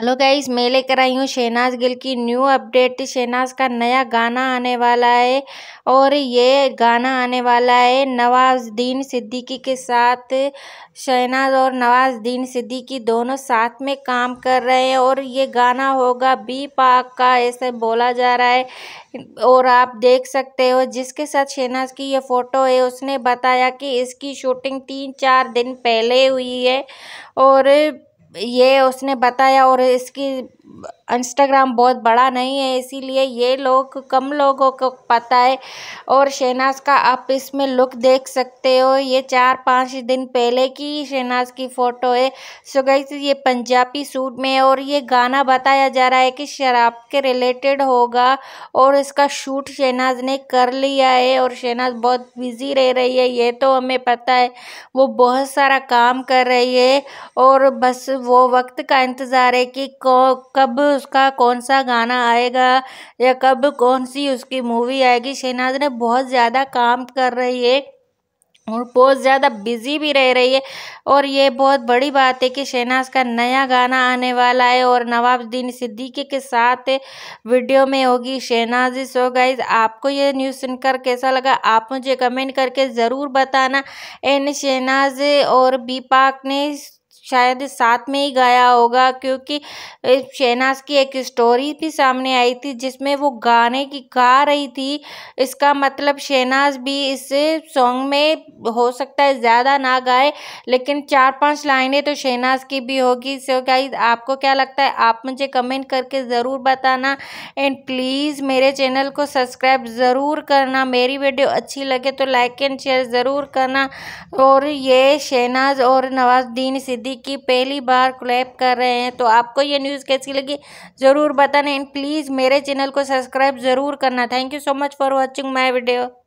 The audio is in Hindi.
हेलो गाइस मैं लेकर आई हूँ शहनाज गिल की न्यू अपडेट शहनाज का नया गाना आने वाला है और ये गाना आने वाला है नवाजुद्दीन सिद्दीकी के साथ शहनाज और नवाजुद्दीन सिद्दीकी दोनों साथ में काम कर रहे हैं और ये गाना होगा बी पाक का ऐसे बोला जा रहा है और आप देख सकते हो जिसके साथ शहनाज की ये फ़ोटो है उसने बताया कि इसकी शूटिंग तीन चार दिन पहले हुई है और ये उसने बताया और इसकी इंस्टाग्राम बहुत बड़ा नहीं है इसीलिए ये लोग कम लोगों को पता है और शहनाज का आप इसमें लुक देख सकते हो ये चार पाँच दिन पहले की शहनाज की फ़ोटो है सो गई ये पंजाबी सूट में है और ये गाना बताया जा रहा है कि शराब के रिलेटेड होगा और इसका शूट शहनाज ने कर लिया है और शहनाज बहुत बिज़ी रह रही है ये तो हमें पता है वो बहुत सारा काम कर रही है और बस वो वक्त का इंतज़ार है कि कब उसका कौन सा गाना आएगा या कब कौन सी उसकी मूवी आएगी शहनाज ने बहुत ज़्यादा काम कर रही है और बहुत ज़्यादा बिजी भी रह रही है और ये बहुत बड़ी बात है कि शहनाज का नया गाना आने वाला है और नवाबुद्दीन सिद्दीकी के साथ वीडियो में होगी शहनाज सो गाइज आपको ये न्यूज़ सुनकर कैसा लगा आप मुझे कमेंट करके ज़रूर बताना एन शहनाज और बीपाक ने शायद साथ में ही गाया होगा क्योंकि शहनाज की एक स्टोरी भी सामने आई थी जिसमें वो गाने की गा रही थी इसका मतलब शहनाज भी इस सॉन्ग में हो सकता है ज़्यादा ना गाए लेकिन चार पांच लाइनें तो शहनाज की भी होगी सो गाइज आपको क्या लगता है आप मुझे कमेंट करके ज़रूर बताना एंड प्लीज़ मेरे चैनल को सब्सक्राइब ज़रूर करना मेरी वीडियो अच्छी लगे तो लाइक एंड शेयर ज़रूर करना और ये शहनाज और नवाजुद्दीन सिद्दीकी मोदी की पहली बार क्लैप कर रहे हैं तो आपको ये न्यूज़ कैसी लगी ज़रूर बताना एंड प्लीज़ मेरे चैनल को सब्सक्राइब ज़रूर करना thank you so much for watching my video